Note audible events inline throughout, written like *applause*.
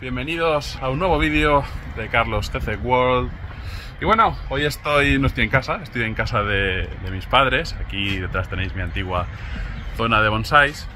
bienvenidos a un nuevo vídeo de Carlos TC World Y bueno, hoy estoy, no estoy en casa, estoy en casa de, mis padres Aquí detrás tenéis mi antigua zona de bonsáis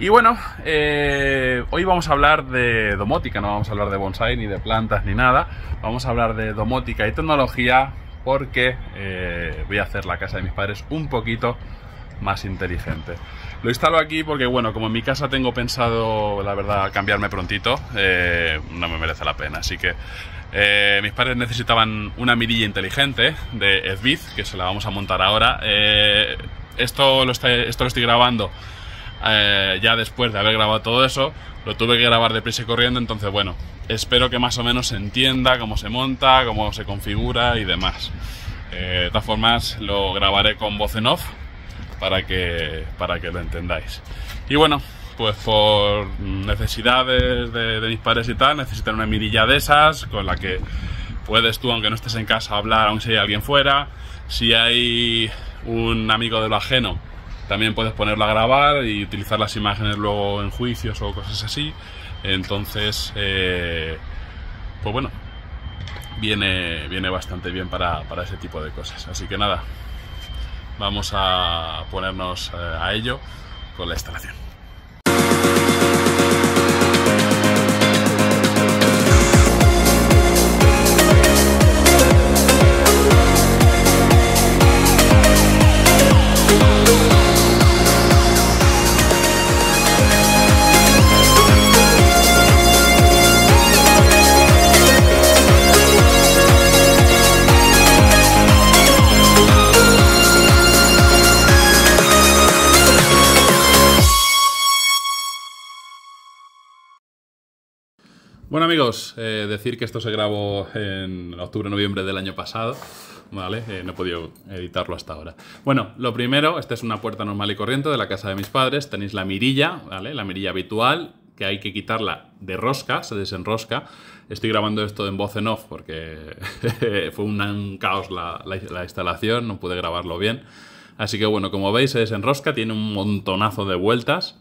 Y bueno, eh, hoy vamos a hablar de domótica, no vamos a hablar de bonsai ni de plantas ni nada Vamos a hablar de domótica y tecnología porque eh, voy a hacer la casa de mis padres un poquito más inteligente lo instalo aquí porque, bueno, como en mi casa tengo pensado, la verdad, cambiarme prontito, eh, no me merece la pena. Así que eh, mis padres necesitaban una mirilla inteligente de Edbiz, que se la vamos a montar ahora. Eh, esto, lo estoy grabando ya después de haber grabado todo eso, lo tuve que grabar deprisa y corriendo, entonces bueno, espero que más o menos se entienda cómo se monta, cómo se configura y demás. de todas formas, lo grabaré con voz en off para que, para que lo entendáis. Y bueno, pues por necesidades de, mis padres y tal, necesitan una mirilla de esas con la que puedes tú, aunque no estés en casa, hablar, aunque si hay alguien fuera. Si hay un amigo de lo ajeno, también puedes ponerlo a grabar y utilizar las imágenes luego en juicios o cosas así. Entonces, eh, pues bueno, viene, viene bastante bien para, para ese tipo de cosas. Así que nada, Vamos a ponernos eh, a ello con la instalación. Bueno amigos, eh, decir que esto se grabó en octubre-noviembre del año pasado, ¿vale? Eh, no he podido editarlo hasta ahora. Bueno, lo primero, esta es una puerta normal y corriente de la casa de mis padres, tenéis la mirilla, ¿vale? La mirilla habitual, que hay que quitarla de rosca, se desenrosca. Estoy grabando esto en voz en off porque *laughs* fue un caos la instalación, no pude grabarlo bien. Así que bueno, como veis se desenrosca, tiene un montonazo de vueltas,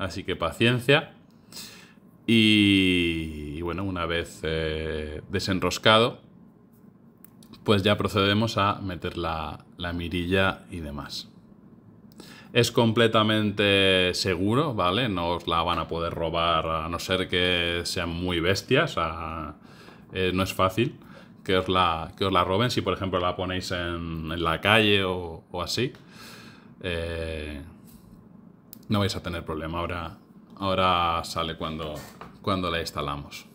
así que paciencia. Y, bueno, una vez eh, desenroscado, pues ya procedemos a meter la, mirilla y demás. Es completamente seguro, ¿vale? No os la van a poder robar a no ser que sean muy bestias. Eh, no es fácil que os, la, que os la roben si, por ejemplo, la ponéis en, la calle o, así. Eh, no vais a tener problema. Ahora, Ahora sale cuando, cuando la instalamos.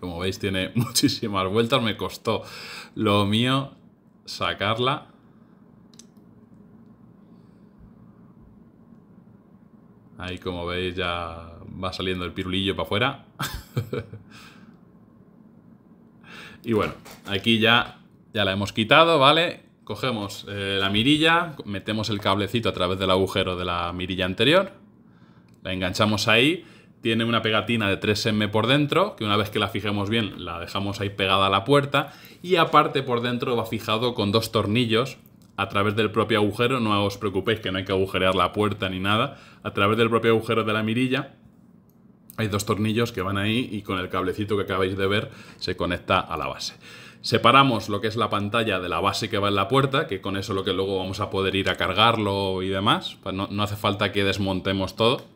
Como veis tiene *laughs* muchísimas vueltas, me costó lo mío sacarla. Ahí como veis ya va saliendo el pirulillo para afuera. *laughs* y bueno, aquí ya, ya la hemos quitado, ¿vale? cogemos eh, la mirilla, metemos el cablecito a través del agujero de la mirilla anterior, la enganchamos ahí, tiene una pegatina de 3M por dentro, que una vez que la fijemos bien la dejamos ahí pegada a la puerta y aparte por dentro va fijado con dos tornillos a través del propio agujero, no os preocupéis que no hay que agujerear la puerta ni nada, a través del propio agujero de la mirilla hay dos tornillos que van ahí y con el cablecito que acabáis de ver se conecta a la base. Separamos lo que es la pantalla de la base que va en la puerta, que con eso lo que luego vamos a poder ir a cargarlo y demás. Pues no, no hace falta que desmontemos todo.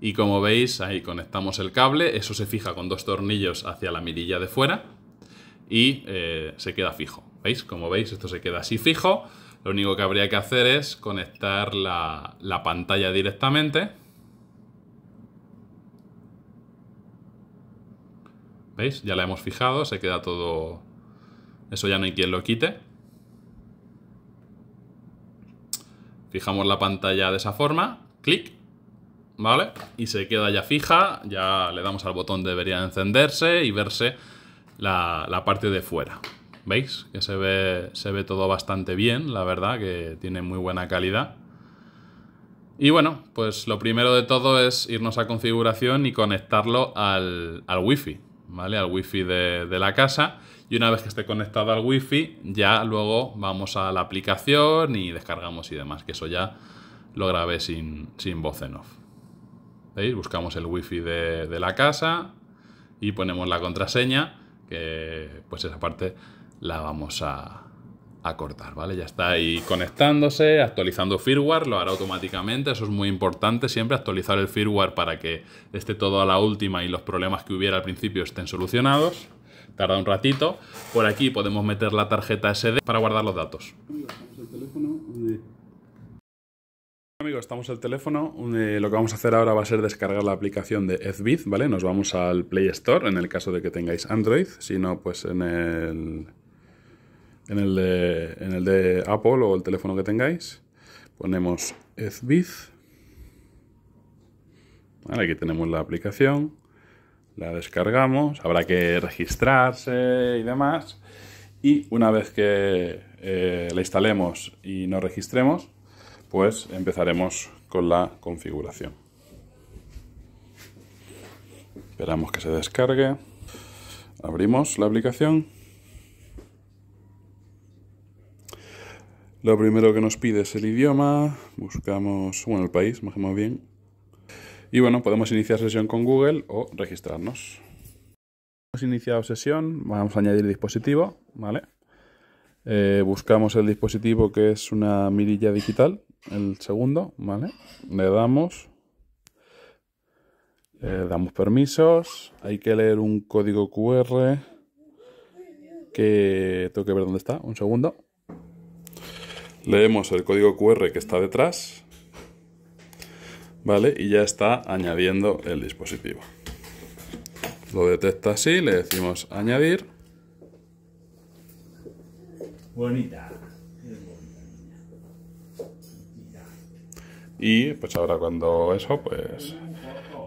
Y como veis, ahí conectamos el cable, eso se fija con dos tornillos hacia la mirilla de fuera y eh, se queda fijo. ¿Veis? Como veis, esto se queda así fijo. Lo único que habría que hacer es conectar la, la pantalla directamente. ¿Veis? Ya la hemos fijado, se queda todo eso ya no hay quien lo quite. Fijamos la pantalla de esa forma. Clic. ¿Vale? Y se queda ya fija. Ya le damos al botón debería encenderse y verse la, parte de fuera. ¿Veis? Que se ve, se ve todo bastante bien, la verdad, que tiene muy buena calidad. Y bueno, pues lo primero de todo es irnos a configuración y conectarlo al, al wifi, ¿vale? Al wifi de, de la casa y una vez que esté conectada al wifi ya luego vamos a la aplicación y descargamos y demás, que eso ya lo grabé sin, voz en off. Buscamos el wifi de, de la casa y ponemos la contraseña, que pues esa parte la vamos a, cortar, ¿vale? Ya está ahí conectándose, actualizando firmware, lo hará automáticamente, eso es muy importante siempre, actualizar el firmware para que esté todo a la última y los problemas que hubiera al principio estén solucionados tarda un ratito. Por aquí podemos meter la tarjeta SD para guardar los datos. Amigos, estamos el teléfono. Eh, lo que vamos a hacer ahora va a ser descargar la aplicación de Ezviz, ¿vale? Nos vamos al Play Store en el caso de que tengáis Android, si no, pues en el, en el, de, en el de Apple o el teléfono que tengáis. Ponemos Ezviz. aquí tenemos la aplicación la descargamos, habrá que registrarse y demás. Y una vez que eh, la instalemos y nos registremos, pues empezaremos con la configuración. Esperamos que se descargue. Abrimos la aplicación. Lo primero que nos pide es el idioma. Buscamos, bueno, el país, más bien, y bueno, podemos iniciar sesión con Google o registrarnos. Hemos iniciado sesión, vamos a añadir dispositivo, ¿vale? Eh, buscamos el dispositivo que es una mirilla digital, el segundo, ¿vale? Le damos, damos permisos, hay que leer un código QR que tengo que ver dónde está, un segundo. Leemos el código QR que está detrás ¿Vale? Y ya está añadiendo el dispositivo. Lo detecta así, le decimos añadir. Bonita. Y pues ahora cuando eso, pues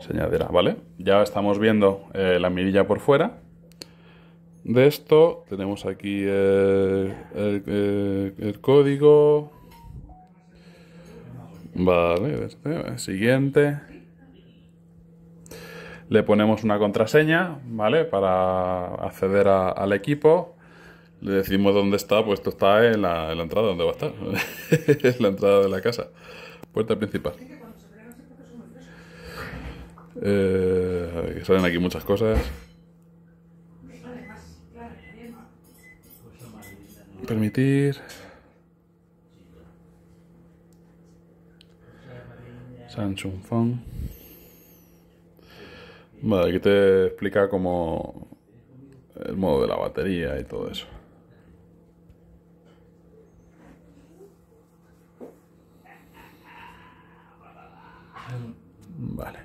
se añadirá, ¿vale? Ya estamos viendo eh, la mirilla por fuera. De esto tenemos aquí eh, eh, el código, Vale, siguiente. Le ponemos una contraseña, ¿vale? Para acceder al equipo. Le decimos dónde está, pues esto está en la, entrada, donde va a estar. *laughs* es la entrada de la casa. Puerta principal. Eh, salen aquí muchas cosas. Permitir. Samsung Phone. Vale, aquí te explica cómo el modo de la batería y todo eso. Vale.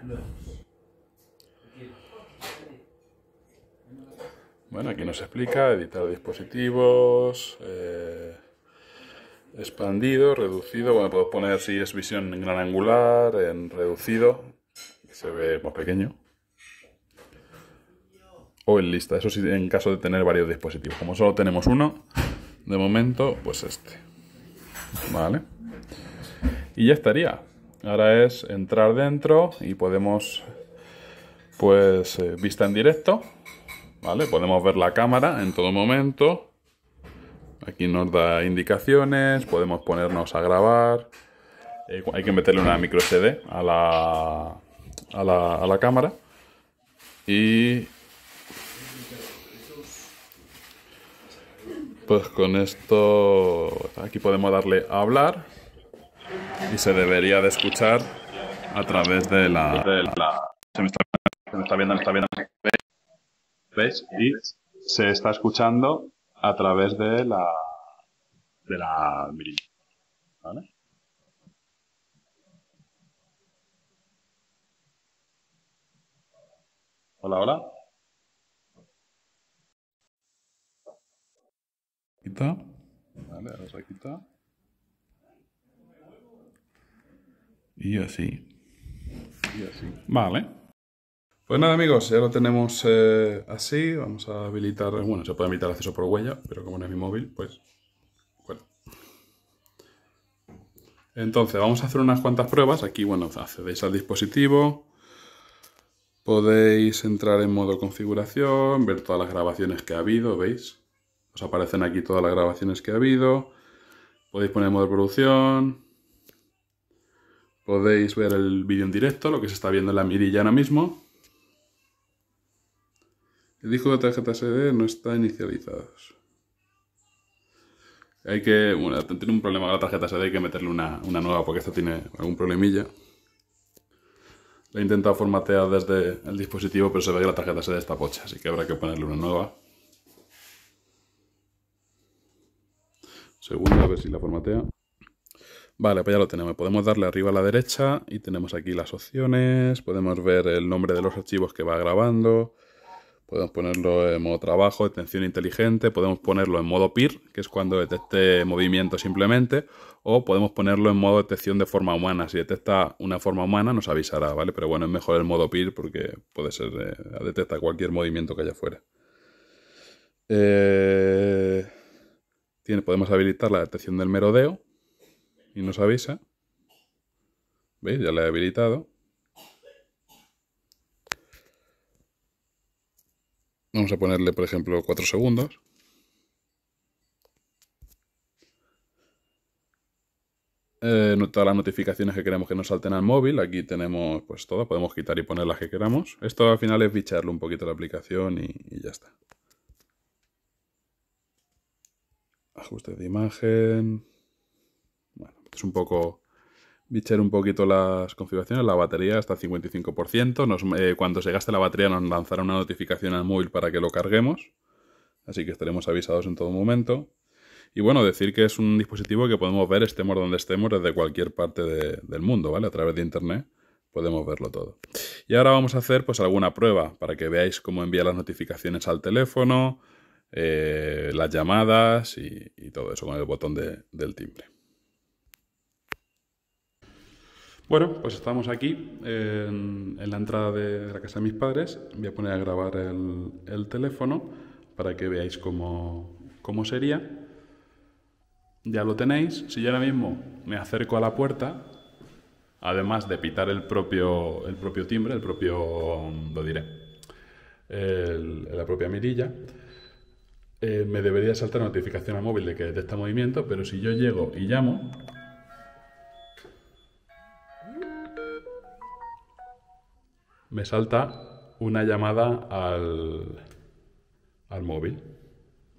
Bueno, aquí nos explica editar dispositivos. Eh, expandido, reducido, bueno, podemos poner si es visión en gran angular, en reducido, que se ve más pequeño, o en lista, eso sí, en caso de tener varios dispositivos. Como solo tenemos uno, de momento, pues este. Vale. Y ya estaría. Ahora es entrar dentro y podemos, pues, eh, vista en directo, ¿vale? Podemos ver la cámara en todo momento Aquí nos da indicaciones, podemos ponernos a grabar. Eh, hay que meterle una micro CD a la, a la, a la cámara. Y pues con esto aquí podemos darle a hablar y se debería de escuchar a través de la, se me está, se me está viendo me está viendo ¿Veis? y se está escuchando a través de la de la mirilla. ¿Vale? Hola, hola. Quita. Vale, ahora se quita. Y así. Y así. Vale. Pues nada amigos, ya lo tenemos eh, así, vamos a habilitar, bueno, se puede habilitar acceso por huella, pero como no es mi móvil, pues, bueno. Entonces, vamos a hacer unas cuantas pruebas, aquí, bueno, accedéis al dispositivo, podéis entrar en modo configuración, ver todas las grabaciones que ha habido, ¿veis? Os aparecen aquí todas las grabaciones que ha habido, podéis poner en modo producción, podéis ver el vídeo en directo, lo que se está viendo en la mirilla ahora mismo, el disco de tarjeta SD no está inicializado. Hay que, bueno, tiene un problema con la tarjeta SD, hay que meterle una, una nueva porque esta tiene algún problemilla. La he intentado formatear desde el dispositivo, pero se ve que la tarjeta SD está pocha, así que habrá que ponerle una nueva. Segunda, a ver si la formatea. Vale, pues ya lo tenemos. Podemos darle arriba a la derecha y tenemos aquí las opciones. Podemos ver el nombre de los archivos que va grabando. Podemos ponerlo en modo trabajo, detención inteligente, podemos ponerlo en modo PIR, que es cuando detecte movimiento simplemente, o podemos ponerlo en modo detección de forma humana. Si detecta una forma humana nos avisará, ¿vale? Pero bueno, es mejor el modo PIR porque puede ser, eh, detecta cualquier movimiento que haya fuera. Eh, podemos habilitar la detección del merodeo y nos avisa. ¿Veis? Ya la he habilitado. Vamos a ponerle, por ejemplo, 4 segundos. Eh, todas las notificaciones que queremos que nos salten al móvil. Aquí tenemos pues todo, podemos quitar y poner las que queramos. Esto al final es bicharle un poquito a la aplicación y, ya está. Ajustes de imagen. Bueno, es un poco Bichar un poquito las configuraciones, la batería hasta 55%. Eh, cuando se gaste la batería nos lanzará una notificación al móvil para que lo carguemos, así que estaremos avisados en todo momento. Y bueno, decir que es un dispositivo que podemos ver, estemos donde estemos, desde cualquier parte del mundo, ¿vale? A través de internet podemos verlo todo. Y ahora vamos a hacer pues alguna prueba para que veáis cómo envía las notificaciones al teléfono, eh, las llamadas y, todo eso con el botón del timbre. Bueno, pues estamos aquí en, la entrada de la casa de mis padres. Voy a poner a grabar el, teléfono para que veáis cómo, sería. Ya lo tenéis. Si yo ahora mismo me acerco a la puerta, además de pitar el propio, el propio timbre, el propio, lo diré, la propia mirilla, eh, me debería saltar notificación al móvil de que detecta movimiento, pero si yo llego y llamo, me salta una llamada al, al móvil.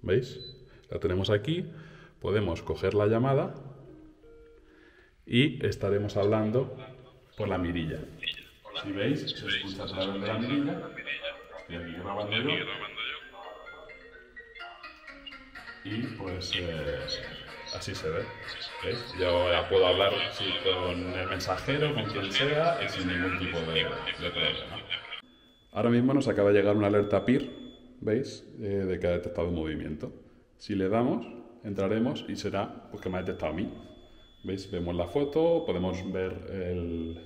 ¿Veis? La tenemos aquí, podemos coger la llamada y estaremos hablando por la mirilla. Si veis, se escucha a través de la mirilla. Estoy aquí grabando yo. Y pues... Eh, así se ve. ¿Veis? ¿eh? Yo ya puedo hablar con el mensajero, con quien sea, y sin ningún tipo de, problema. Ahora mismo nos acaba de llegar una alerta PIR, ¿veis? Eh, de que ha detectado un movimiento. Si le damos, entraremos y será porque que me ha detectado a mí. ¿Veis? Vemos la foto, podemos ver el,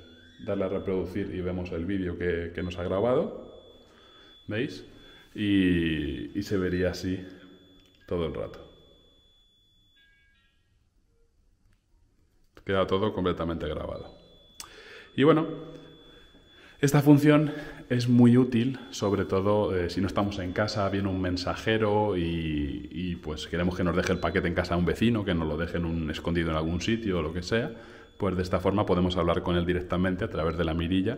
darle a reproducir y vemos el vídeo que, nos ha grabado. ¿Veis? y se vería así todo el rato. Queda todo completamente grabado. Y bueno, esta función es muy útil, sobre todo eh, si no estamos en casa, viene un mensajero y, pues queremos que nos deje el paquete en casa a un vecino, que nos lo dejen un, escondido en algún sitio o lo que sea, pues de esta forma podemos hablar con él directamente a través de la mirilla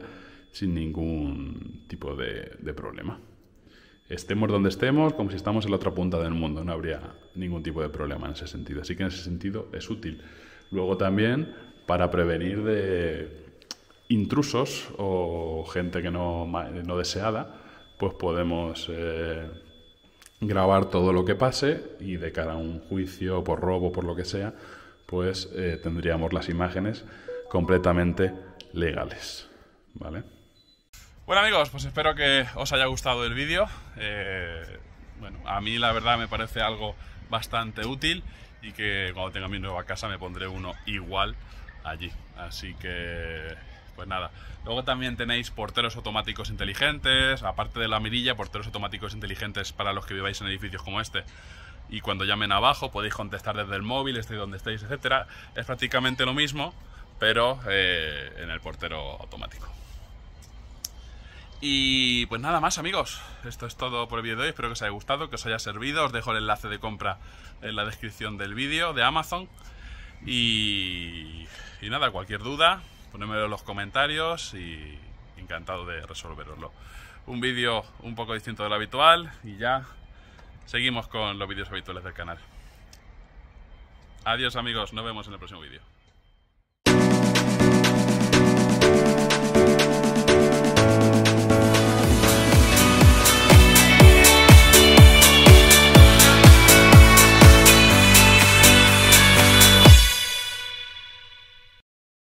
sin ningún tipo de, de problema. Estemos donde estemos, como si estamos en la otra punta del mundo, no habría ningún tipo de problema en ese sentido. Así que en ese sentido es útil. Luego también para prevenir de intrusos o gente que no, deseada, pues podemos eh, grabar todo lo que pase y de cara a un juicio por robo, por lo que sea, pues eh, tendríamos las imágenes completamente legales. ¿Vale? Bueno amigos, pues espero que os haya gustado el vídeo. Eh, bueno, a mí la verdad me parece algo bastante útil y que cuando tenga mi nueva casa me pondré uno igual allí. Así que, pues nada. Luego también tenéis porteros automáticos inteligentes, aparte de la mirilla, porteros automáticos inteligentes para los que viváis en edificios como este. Y cuando llamen abajo podéis contestar desde el móvil, estéis donde estéis, etc. Es prácticamente lo mismo, pero eh, en el portero automático. Y pues nada más amigos, esto es todo por el vídeo de hoy, espero que os haya gustado, que os haya servido, os dejo el enlace de compra en la descripción del vídeo de Amazon y, nada, cualquier duda, ponedmelo en los comentarios y encantado de resolveroslo. Un vídeo un poco distinto del habitual y ya seguimos con los vídeos habituales del canal. Adiós amigos, nos vemos en el próximo vídeo.